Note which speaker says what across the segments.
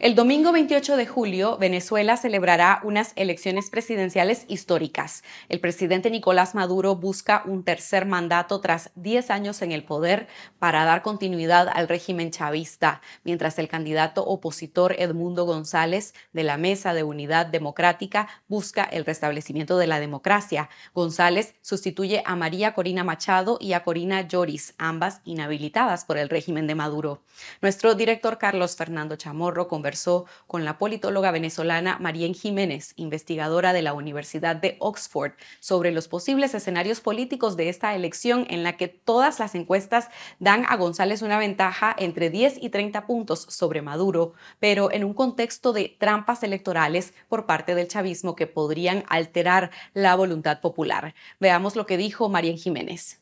Speaker 1: El domingo 28 de julio, Venezuela celebrará unas elecciones presidenciales históricas. El presidente Nicolás Maduro busca un tercer mandato tras 10 años en el poder para dar continuidad al régimen chavista, mientras el candidato opositor Edmundo González de la Mesa de Unidad Democrática busca el restablecimiento de la democracia. González sustituye a María Corina Machado y a Corina Lloris, ambas inhabilitadas por el régimen de Maduro. Nuestro director Carlos Fernando Chamorro conversó con la politóloga venezolana Marién Jiménez, investigadora de la Universidad de Oxford, sobre los posibles escenarios políticos de esta elección en la que todas las encuestas dan a González una ventaja entre 10 y 30 puntos sobre Maduro, pero en un contexto de trampas electorales por parte del chavismo que podrían alterar la voluntad popular. Veamos lo que dijo Marién Jiménez.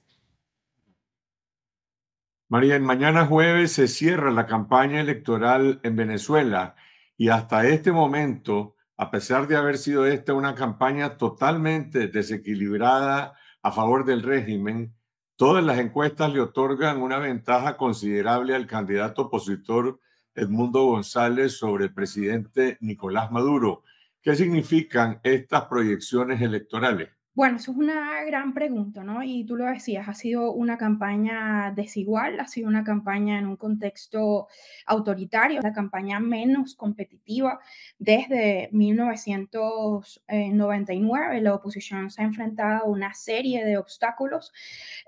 Speaker 2: María, mañana jueves se cierra la campaña electoral en Venezuela y hasta este momento, a pesar de haber sido esta una campaña totalmente desequilibrada a favor del régimen, todas las encuestas le otorgan una ventaja considerable al candidato opositor Edmundo González sobre el presidente Nicolás Maduro. ¿Qué significan estas proyecciones electorales?
Speaker 1: Bueno, eso es una gran pregunta, ¿no? Y tú lo decías, ha sido una campaña desigual, ha sido una campaña en un contexto autoritario, la campaña menos competitiva desde 1999. La oposición se ha enfrentado a una serie de obstáculos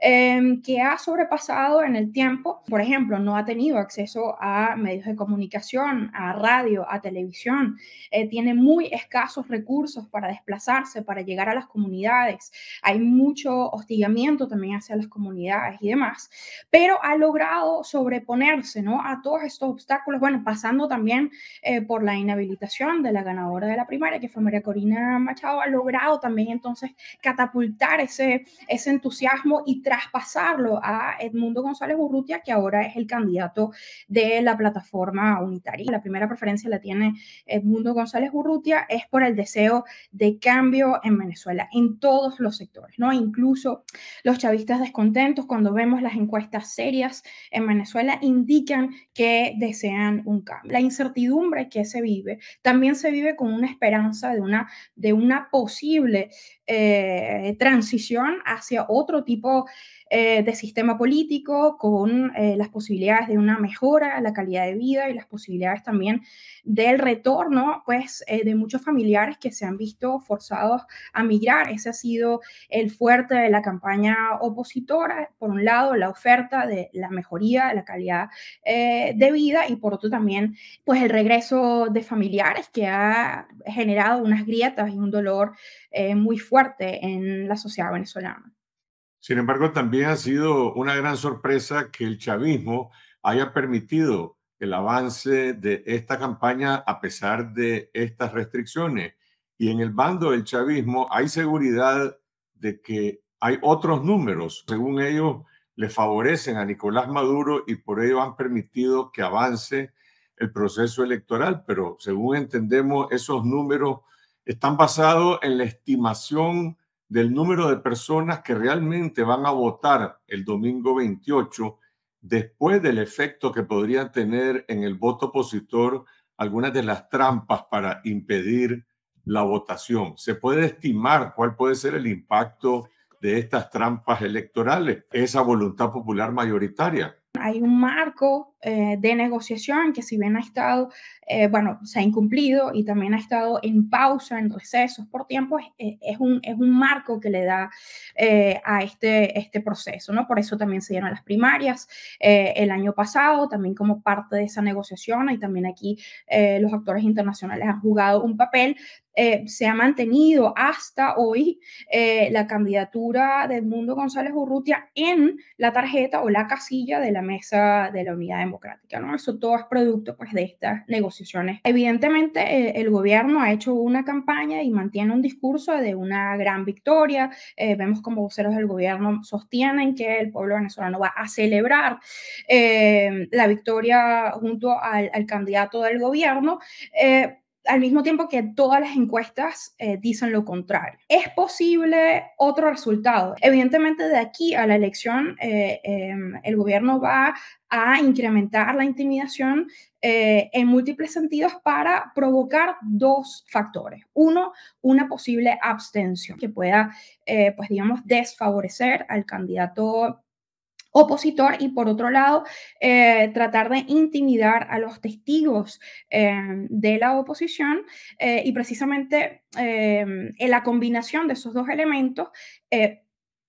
Speaker 1: em, que ha sobrepasado en el tiempo. Por ejemplo, no ha tenido acceso a medios de comunicación, a radio, a televisión, eh, tiene muy escasos recursos para desplazarse, para llegar a las comunidades hay mucho hostigamiento también hacia las comunidades y demás, pero ha logrado sobreponerse ¿no? a todos estos obstáculos, bueno, pasando también eh, por la inhabilitación de la ganadora de la primaria, que fue María Corina Machado, ha logrado también entonces catapultar ese, ese entusiasmo y traspasarlo a Edmundo González Urrutia, que ahora es el candidato de la plataforma unitaria. La primera preferencia la tiene Edmundo González Urrutia, es por el deseo de cambio en Venezuela. En todos los sectores, ¿no? Incluso los chavistas descontentos, cuando vemos las encuestas serias en Venezuela, indican que desean un cambio. La incertidumbre que se vive también se vive con una esperanza de una, de una posible eh, transición hacia otro tipo de eh, de sistema político, con eh, las posibilidades de una mejora en la calidad de vida y las posibilidades también del retorno, pues, eh, de muchos familiares que se han visto forzados a migrar. Ese ha sido el fuerte de la campaña opositora. Por un lado, la oferta de la mejoría de la calidad de vida y por otro también, pues, el regreso de familiares que ha generado unas grietas y un dolor muy fuerte en la sociedad venezolana.
Speaker 2: Sin embargo, también ha sido una gran sorpresa que el chavismo haya permitido el avance de esta campaña a pesar de estas restricciones. Y en el bando del chavismo hay seguridad de que hay otros números, según ellos, le favorecen a Nicolás Maduro y por ello han permitido que avance el proceso electoral, pero según entendemos, esos números están basados en la estimación del número de personas que realmente van a votar el domingo 28 después del efecto que podrían tener en el voto opositor algunas de las trampas para impedir la votación. ¿Se puede estimar cuál puede ser el impacto de estas trampas electorales? Esa voluntad popular mayoritaria
Speaker 1: hay un marco eh, de negociación que si bien ha estado, eh, bueno, se ha incumplido y también ha estado en pausa, en recesos por tiempo, es, eh, un, es un marco que le da a este, este proceso, ¿no? Por eso también se dieron las primarias el año pasado, también como parte de esa negociación y también aquí los actores internacionales han jugado un papel eh, se ha mantenido hasta hoy eh, la candidatura de Edmundo González Urrutia en la tarjeta o la casilla de la mesa de la Unidad Democrática. ¿no? Eso todo es producto pues, de estas negociaciones. Evidentemente, eh, el gobierno ha hecho una campaña y mantiene un discurso de una gran victoria. vemos como voceros del gobierno sostienen que el pueblo venezolano va a celebrar la victoria junto al candidato del gobierno al mismo tiempo que todas las encuestas eh, dicen lo contrario. Es posible otro resultado. Evidentemente, de aquí a la elección, eh, em, el gobierno va a incrementar la intimidación eh, en múltiples sentidos para provocar dos factores. Uno, una posible abstención que pueda, pues digamos, desfavorecer al candidato opositor y por otro lado eh, tratar de intimidar a los testigos eh, de la oposición eh, y precisamente en la combinación de esos dos elementos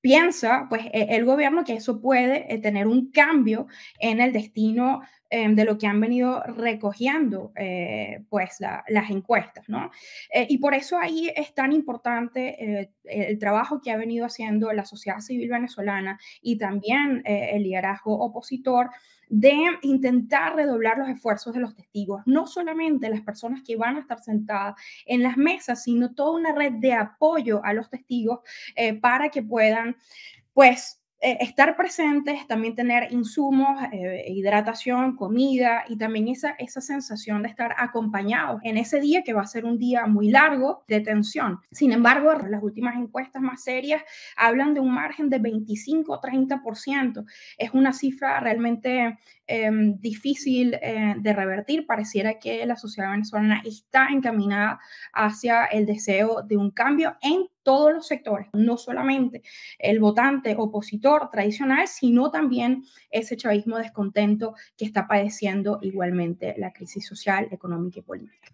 Speaker 1: piensa pues e-, el gobierno que eso puede tener un cambio en el destino Em, de lo que han venido recogiendo eh, pues las encuestas, ¿no? Eh, y por eso ahí es tan importante eh, el trabajo que ha venido haciendo la sociedad civil venezolana y también el liderazgo opositor de intentar redoblar los esfuerzos de los testigos, no solamente las personas que van a estar sentadas en las mesas, sino toda una red de apoyo a los testigos para que puedan, pues, eh, estar presentes, también tener insumos, eh, hidratación, comida y también esa, esa sensación de estar acompañados en ese día que va a ser un día muy largo de tensión. Sin embargo, las últimas encuestas más serias hablan de un margen de 25 o 30%. Es una cifra realmente em, difícil eh, de revertir. Pareciera que la sociedad venezolana está encaminada hacia el deseo de un cambio en todos los sectores, no solamente el votante opositor tradicional, sino también ese chavismo descontento que está padeciendo igualmente la crisis social, económica y
Speaker 2: política.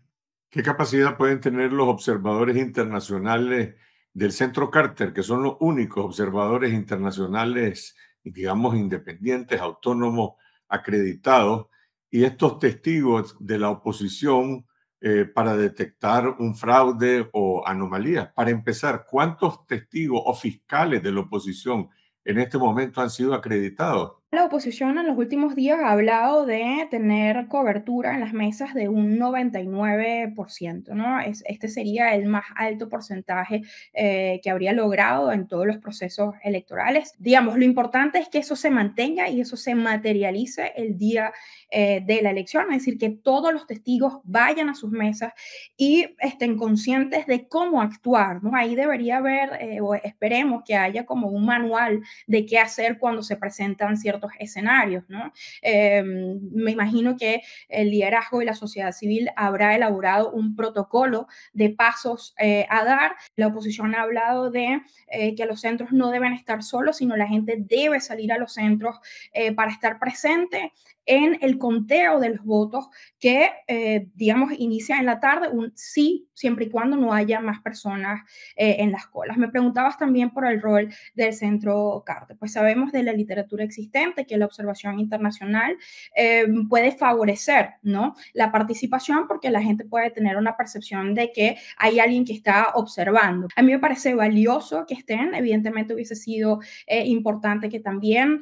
Speaker 2: ¿Qué capacidad pueden tener los observadores internacionales del Centro Carter, que son los únicos observadores internacionales, digamos, independientes, autónomos, acreditados, y estos testigos de la oposición eh, para detectar un fraude o anomalías. Para empezar, ¿cuántos testigos o fiscales de la oposición en este momento han sido acreditados?
Speaker 1: La oposición en los últimos días ha hablado de tener cobertura en las mesas de un 99%, ¿no? este sería el más alto porcentaje eh, que habría logrado en todos los procesos electorales. Digamos, lo importante es que eso se mantenga y eso se materialice el día eh, de la elección, es decir, que todos los testigos vayan a sus mesas y estén conscientes de cómo actuar, ¿no? Ahí debería haber, eh, o esperemos que haya como un manual de qué hacer cuando se presentan ciertos escenarios. ¿no? Em, me imagino que el liderazgo y la sociedad civil habrá elaborado un protocolo de pasos eh, a dar. La oposición ha hablado de eh, que los centros no deben estar solos, sino la gente debe salir a los centros eh, para estar presente en el conteo de los votos que, eh, digamos, inicia en la tarde, un sí, siempre y cuando no haya más personas eh, en las colas. Me preguntabas también por el rol del centro CARTE. Pues sabemos de la literatura existente que la observación internacional em, puede favorecer ¿no? la participación porque la gente puede tener una percepción de que hay alguien que está observando. A mí me parece valioso que estén, evidentemente hubiese sido eh, importante que también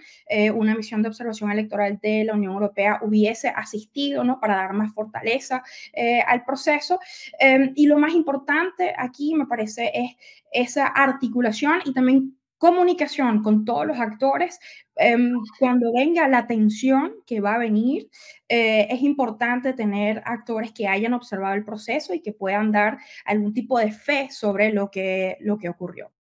Speaker 1: una misión de observación electoral de la Unión Europea hubiese asistido, ¿no? Para dar más fortaleza eh, al proceso. Em, y lo más importante aquí, me parece, es esa articulación y también comunicación con todos los actores. Em, cuando venga la tensión que va a venir, eh, es importante tener actores que hayan observado el proceso y que puedan dar algún tipo de fe sobre lo que, lo que ocurrió.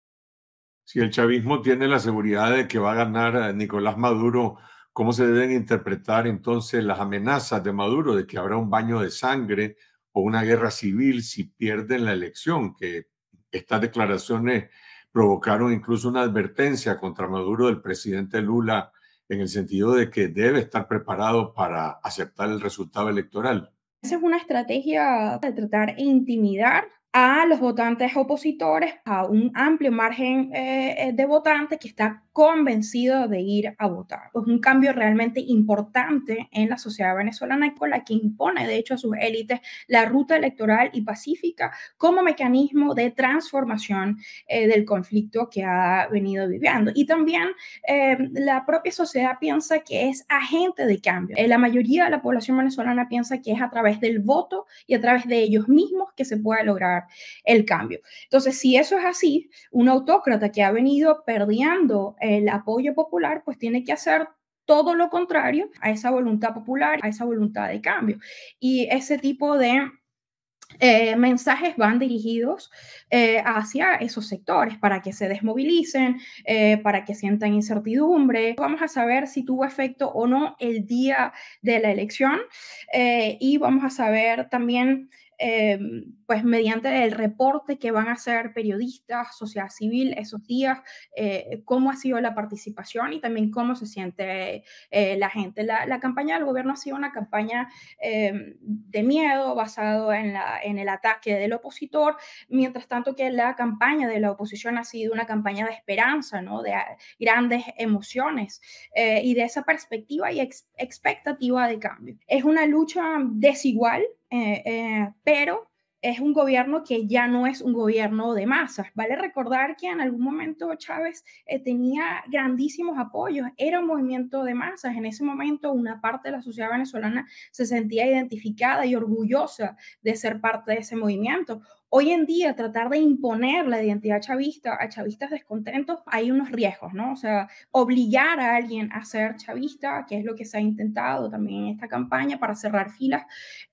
Speaker 2: Si el chavismo tiene la seguridad de que va a ganar eh, Nicolás Maduro ¿Cómo se deben interpretar entonces las amenazas de Maduro de que habrá un baño de sangre o una guerra civil si pierden la elección? Que estas declaraciones provocaron incluso una advertencia contra Maduro del presidente Lula en el sentido de que debe estar preparado para aceptar el resultado electoral.
Speaker 1: Esa es una estrategia de tratar de intimidar a los votantes opositores, a un amplio margen eh, de votantes que está convencido de ir a votar. Es un cambio realmente importante en la sociedad venezolana y con la que impone, de hecho, a sus élites la ruta electoral y pacífica como mecanismo de transformación eh, del conflicto que ha venido viviendo. Y también eh, la propia sociedad piensa que es agente de cambio. la mayoría de la población venezolana piensa que es a través del voto y a través de ellos mismos que se puede lograr el cambio. Entonces, si eso es así, un autócrata que ha venido perdiendo el apoyo popular, pues tiene que hacer todo lo contrario a esa voluntad popular, a esa voluntad de cambio. Y ese tipo de eh, mensajes van dirigidos eh, hacia esos sectores para que se desmovilicen, eh, para que sientan incertidumbre. Vamos a saber si tuvo efecto o no el día de la elección y vamos a saber también em, pues mediante el reporte que van a hacer periodistas, sociedad civil esos días, eh, cómo ha sido la participación y también cómo se siente eh, la gente. La, campaña del gobierno ha sido una campaña eh, de miedo basado en, la, en el ataque del opositor, mientras tanto que la campaña de la oposición ha sido una campaña de esperanza, ¿no? de ah, grandes emociones y de esa perspectiva y expectativa de cambio. Es una lucha desigual, pero es un gobierno que ya no es un gobierno de masas. Vale recordar que en algún momento Chávez eh, tenía grandísimos apoyos, era un movimiento de masas. En ese momento una parte de la sociedad venezolana se sentía identificada y orgullosa de ser parte de ese movimiento. Hoy en día, tratar de imponer la identidad chavista a chavistas descontentos, hay unos riesgos, ¿no? O sea, obligar a alguien a ser chavista, que es lo que se ha intentado también en esta campaña para cerrar filas,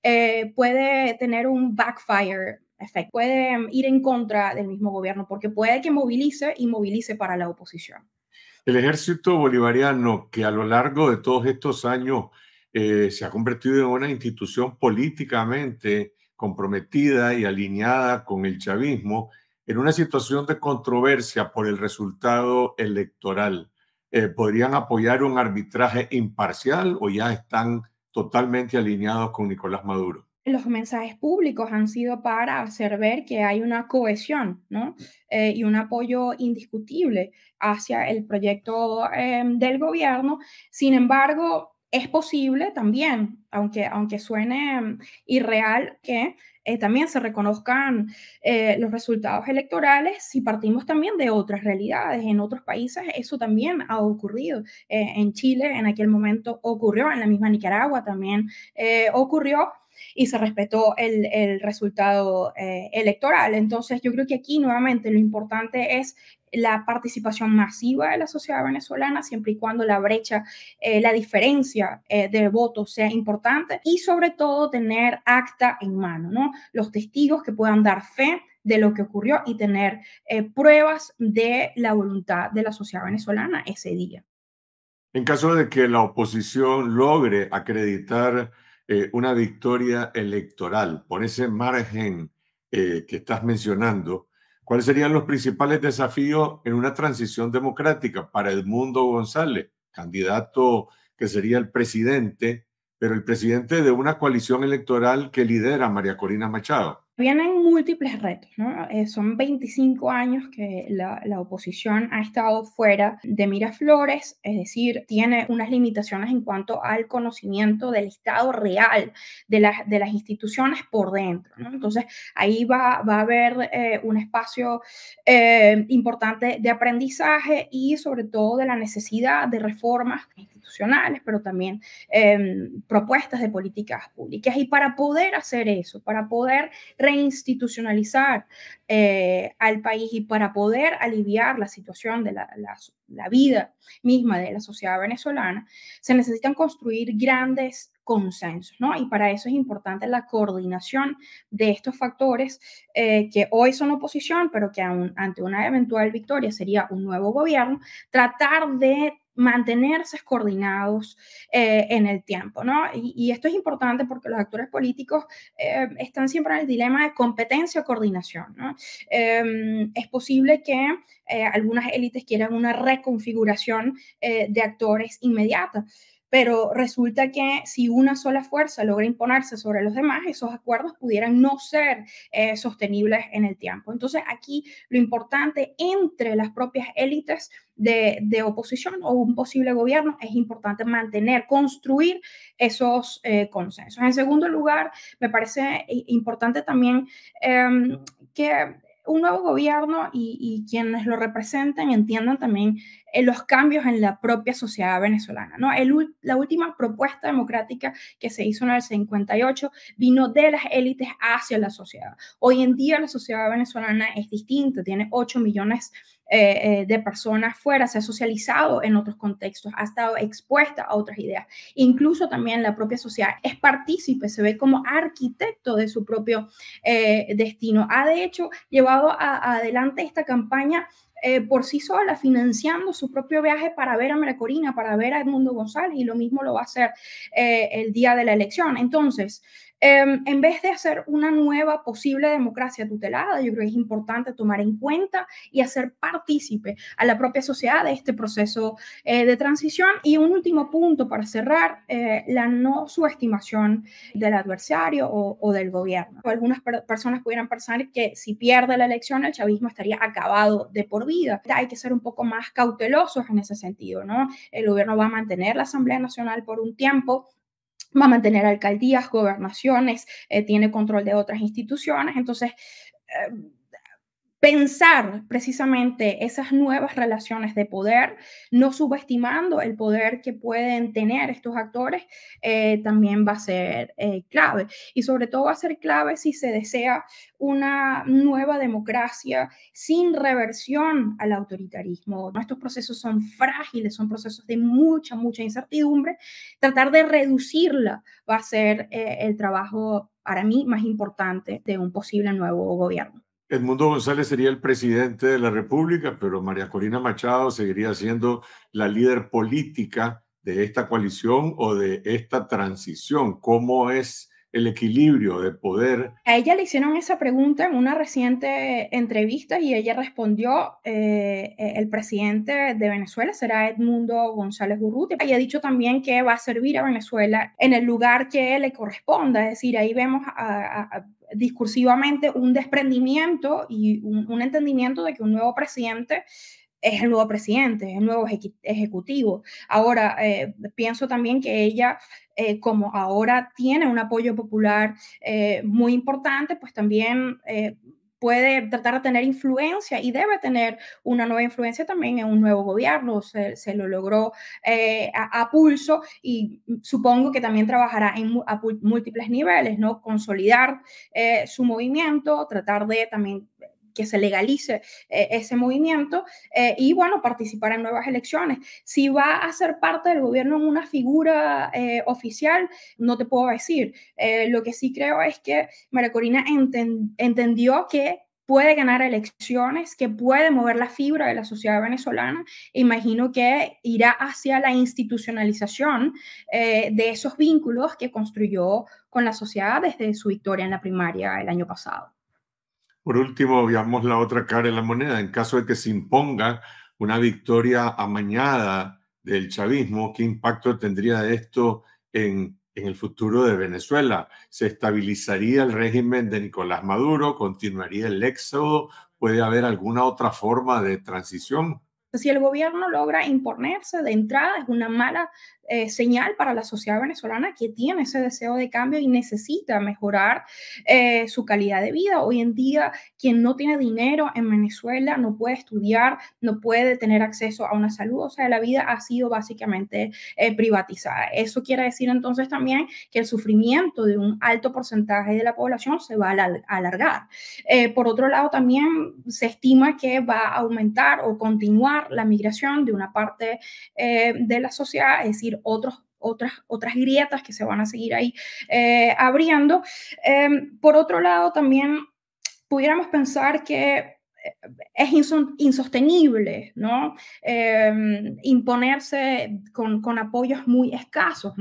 Speaker 1: eh, puede tener un backfire effect, puede mm, ir en contra del mismo gobierno, porque puede que movilice y movilice para la oposición.
Speaker 2: El ejército bolivariano, que a lo largo de todos estos años eh, se ha convertido en una institución políticamente comprometida y alineada con el chavismo en una situación de controversia por el resultado electoral. Eh, ¿Podrían apoyar un arbitraje imparcial o ya están totalmente alineados con Nicolás Maduro?
Speaker 1: Los mensajes públicos han sido para hacer ver que hay una cohesión ¿no? Eh, y un apoyo indiscutible hacia el proyecto eh, del gobierno. Sin embargo, es posible también, aunque, aunque suene irreal, que eh, también se reconozcan eh, los resultados electorales si partimos también de otras realidades. En otros países eso también ha ocurrido. Eh, en Chile en aquel momento ocurrió, en la misma Nicaragua también ocurrió y se respetó el, el resultado electoral. Entonces yo creo que aquí nuevamente lo importante es la participación masiva de la sociedad venezolana, siempre y cuando la brecha, eh, la diferencia eh, de votos sea importante y sobre todo tener acta en mano, ¿no? Los testigos que puedan dar fe de lo que ocurrió y tener eh, pruebas de la voluntad de la sociedad venezolana ese día.
Speaker 2: En caso de que la oposición logre acreditar una victoria electoral por ese margen que estás mencionando, ¿Cuáles serían los principales desafíos en una transición democrática para Edmundo González, candidato que sería el presidente, pero el presidente de una coalición electoral que lidera María Corina Machado?
Speaker 1: Vienen múltiples retos, ¿no? Eh, son 25 años que la, oposición ha estado fuera de Miraflores, es decir, tiene unas limitaciones en cuanto al conocimiento del estado real de, de las instituciones por dentro, Entonces, ahí va, va a haber eh, un espacio eh, importante de aprendizaje y sobre todo de la necesidad de reformas institucionales, pero también em, propuestas de políticas públicas. Y para poder hacer eso, para poder reinstitucionalizar eh, al país y para poder aliviar la situación de la, vida misma de la sociedad venezolana, se necesitan construir grandes consensos, ¿no? Y para eso es importante la coordinación de estos factores eh, que hoy son oposición, pero que aún ante una eventual victoria sería un nuevo gobierno, tratar de mantenerse coordinados eh, en el tiempo, ¿no? Y, esto es importante porque los actores políticos eh, están siempre en el dilema de competencia o coordinación, em, es posible que eh, algunas élites quieran una reconfiguración de actores inmediata, pero resulta que si una sola fuerza logra imponerse sobre los demás, esos acuerdos pudieran no ser eh, sostenibles en el tiempo. Entonces, aquí lo importante entre las propias élites de, oposición o un posible gobierno es importante mantener, construir esos eh, consensos. En segundo lugar, me parece importante también em, que un nuevo gobierno y, y, quienes lo representen entiendan también los cambios en la propia sociedad venezolana. ¿no? El, la última propuesta democrática que se hizo en el 58 vino de las élites hacia la sociedad. Hoy en día la sociedad venezolana es distinta, tiene 8 millones eh, eh, de personas fuera, se ha socializado en otros contextos, ha estado expuesta a otras ideas. Incluso también la propia sociedad es partícipe, se ve como arquitecto de su propio eh, destino. Ha de hecho llevado adelante esta campaña eh, por sí sola, financiando su propio viaje para ver a María Corina, para ver a Edmundo González, y lo mismo lo va a hacer eh, el día de la elección. Entonces, Em, en vez de hacer una nueva posible democracia tutelada, yo creo que es importante tomar en cuenta y hacer partícipe a la propia sociedad de este proceso eh, de transición. Y un último punto para cerrar, eh, la no subestimación del adversario o, del gobierno. Algunas personas pudieran pensar que si pierde la elección el chavismo estaría acabado de por vida. Hay que ser un poco más cautelosos en ese sentido, ¿no? El gobierno va a mantener la Asamblea Nacional por un tiempo, va a mantener alcaldías, gobernaciones, eh, tiene control de otras instituciones. Entonces, eh, pensar precisamente esas nuevas relaciones de poder, no subestimando el poder que pueden tener estos actores, eh, también va a ser eh, clave. Y sobre todo va a ser clave si se desea una nueva democracia sin reversión al autoritarismo. Estos procesos son frágiles, son procesos de mucha, mucha incertidumbre. Tratar de reducirla va a ser eh, el trabajo para mí más importante de un posible nuevo gobierno.
Speaker 2: Edmundo González sería el presidente de la República, pero María Corina Machado seguiría siendo la líder política de esta coalición o de esta transición. ¿Cómo es el equilibrio de poder.
Speaker 1: A ella le hicieron esa pregunta en una reciente entrevista y ella respondió, eh, e-, el presidente de Venezuela será Edmundo González Urrutia. Y ha dicho también que va a servir a Venezuela en el lugar que le corresponda. Es decir, ahí vemos a, discursivamente un desprendimiento y un entendimiento de que un nuevo presidente es el nuevo presidente, es el nuevo ejecutivo. Ahora, eh, pienso también que ella, eh, como ahora tiene un apoyo popular eh, muy importante, pues también puede tratar de tener influencia y debe tener una nueva influencia también en un nuevo gobierno. Se, se lo logró a, pulso y supongo que también trabajará en a múltiples niveles, ¿no? Consolidar su movimiento, tratar de también que se legalice eh, ese movimiento eh, y, bueno, participar en nuevas elecciones. Si va a ser parte del gobierno en una figura eh, oficial, no te puedo decir. lo que sí creo es que María Corina entendió que puede ganar elecciones, que puede mover la fibra de la sociedad venezolana. Imagino que irá hacia la institucionalización de esos vínculos que construyó con la sociedad desde su victoria en la primaria el año pasado.
Speaker 2: Por último, veamos la otra cara de la moneda. En caso de que se imponga una victoria amañada del chavismo, ¿qué impacto tendría esto en, en, el futuro de Venezuela? ¿Se estabilizaría el régimen de Nicolás Maduro? ¿Continuaría el éxodo? ¿Puede haber alguna otra forma de transición?
Speaker 1: Si el gobierno logra imponerse de entrada, es una mala eh, señal para la sociedad venezolana que tiene ese deseo de cambio y necesita mejorar eh, su calidad de vida. Hoy en día, quien no tiene dinero en Venezuela no puede estudiar, no puede tener acceso a una salud, o sea, la vida ha sido básicamente eh, privatizada. Eso quiere decir entonces también que el sufrimiento de un alto porcentaje de la población se va a alargar. por otro lado, también se estima que va a aumentar o continuar la migración de una parte de la sociedad, es decir, otros otras, otras grietas que se van a seguir ahí eh, abriendo. Em, por otro lado, también pudiéramos pensar que es insostenible, ¿no? Em, imponerse con, con, apoyos muy escasos.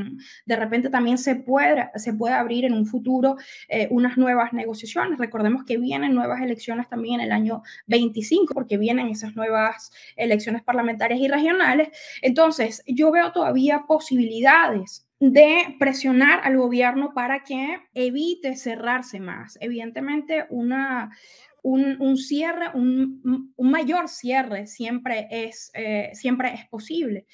Speaker 1: De repente también se puede, se puede abrir en un futuro eh, unas nuevas negociaciones. Recordemos que vienen nuevas elecciones también en el año 25, porque vienen esas nuevas elecciones parlamentarias y regionales. Entonces, yo veo todavía posibilidades de presionar al gobierno para que evite cerrarse más. Evidentemente, una, un, cierre, un, mayor cierre siempre es, eh, siempre es posible.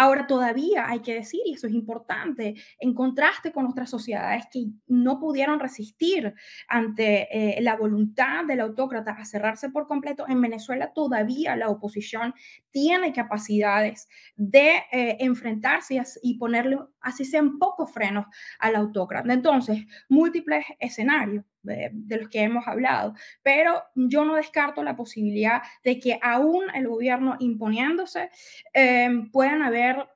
Speaker 1: Ahora todavía hay que decir, y eso es importante, en contraste con otras sociedades que no pudieron resistir ante eh, la voluntad del autócrata a cerrarse por completo, en Venezuela todavía la oposición tiene capacidades de eh, enfrentarse y, y ponerle, así sean pocos frenos al autócrata. Entonces, múltiples escenarios de los que hemos hablado. Pero yo no descarto la posibilidad de que aún el gobierno imponiéndose em, puedan haber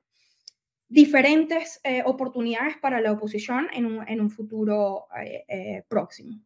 Speaker 1: diferentes
Speaker 2: eh, oportunidades para la oposición en un futuro eh, eh, próximo.